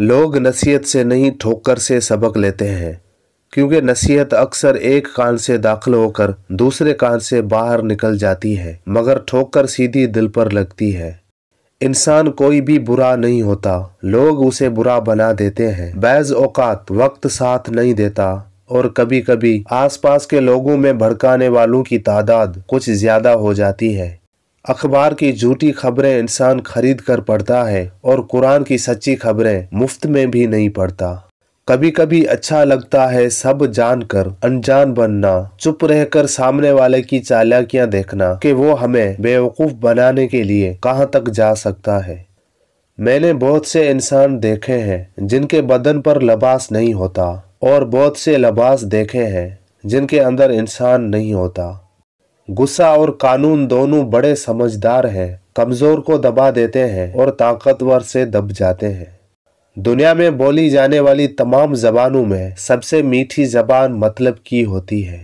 लोग नसीहत से नहीं ठोकर से सबक लेते हैं क्योंकि नसीहत अक्सर एक कान से दाखिल होकर दूसरे कान से बाहर निकल जाती है मगर ठोकर सीधी दिल पर लगती है इंसान कोई भी बुरा नहीं होता लोग उसे बुरा बना देते हैं बैज औकात वक्त साथ नहीं देता और कभी कभी आसपास के लोगों में भड़काने वालों की तादाद कुछ ज्यादा हो जाती है अखबार की झूठी खबरें इंसान खरीद कर पढ़ता है और कुरान की सच्ची खबरें मुफ्त में भी नहीं पढ़ता कभी कभी अच्छा लगता है सब जानकर अनजान बनना चुप रहकर सामने वाले की चालाकियां देखना कि वो हमें बेवकूफ़ बनाने के लिए कहाँ तक जा सकता है मैंने बहुत से इंसान देखे हैं जिनके बदन पर लबास नहीं होता और बहुत से लबास देखे हैं जिनके अंदर इंसान नहीं होता गुस्सा और कानून दोनों बड़े समझदार हैं कमज़ोर को दबा देते हैं और ताकतवर से दब जाते हैं दुनिया में बोली जाने वाली तमाम जबानों में सबसे मीठी जबान मतलब की होती है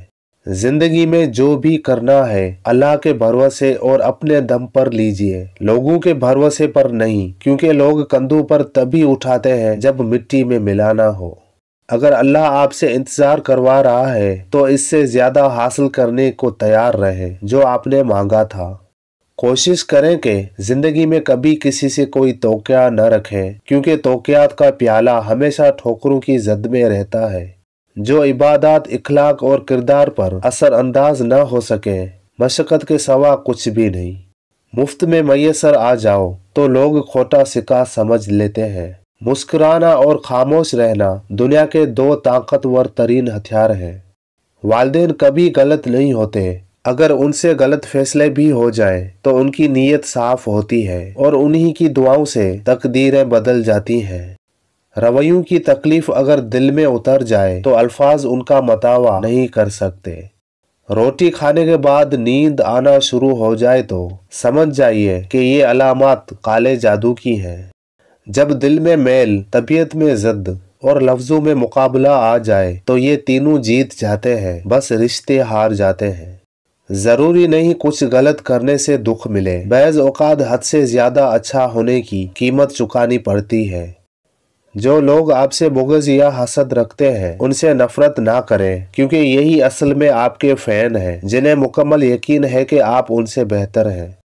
जिंदगी में जो भी करना है अल्लाह के भरोसे और अपने दम पर लीजिए लोगों के भरोसे पर नहीं क्योंकि लोग कंधों पर तभी उठाते हैं जब मिट्टी में मिलाना हो अगर अल्लाह आपसे इंतजार करवा रहा है तो इससे ज्यादा हासिल करने को तैयार रहे जो आपने मांगा था कोशिश करें कि ज़िंदगी में कभी किसी से कोई तोक़ा न रखें क्योंकि तोक़ियात का प्याला हमेशा ठोकरों की जद में रहता है जो इबादत इखलाक और किरदार पर असरअंदाज न हो सके मशक्क़त के सवा कुछ भी नहीं मुफ्त में मैसर आ जाओ तो लोग खोटा सिका समझ लेते हैं मुस्कुराना और खामोश रहना दुनिया के दो ताकतवर तरीन हथियार हैं वालदे कभी गलत नहीं होते अगर उनसे गलत फैसले भी हो जाए तो उनकी नीयत साफ होती है और उन्हीं की दुआओं से तकदीरें बदल जाती हैं रवैयों की तकलीफ अगर दिल में उतर जाए तो अल्फाज उनका मतावा नहीं कर सकते रोटी खाने के बाद नींद आना शुरू हो जाए तो समझ जाइए कि ये अलामत काले जादू की हैं जब दिल में मैल तबीयत में जद और लफ्जों में मुकाबला आ जाए तो ये तीनों जीत जाते हैं बस रिश्ते हार जाते हैं जरूरी नहीं कुछ गलत करने से दुख मिले बैज औकात हद से ज्यादा अच्छा होने की कीमत चुकानी पड़ती है जो लोग आपसे बुगज या हसद रखते हैं उनसे नफरत ना करें क्योंकि यही असल में आपके फैन हैं जिन्हें मुकम्मल यकीन है कि आप उनसे बेहतर हैं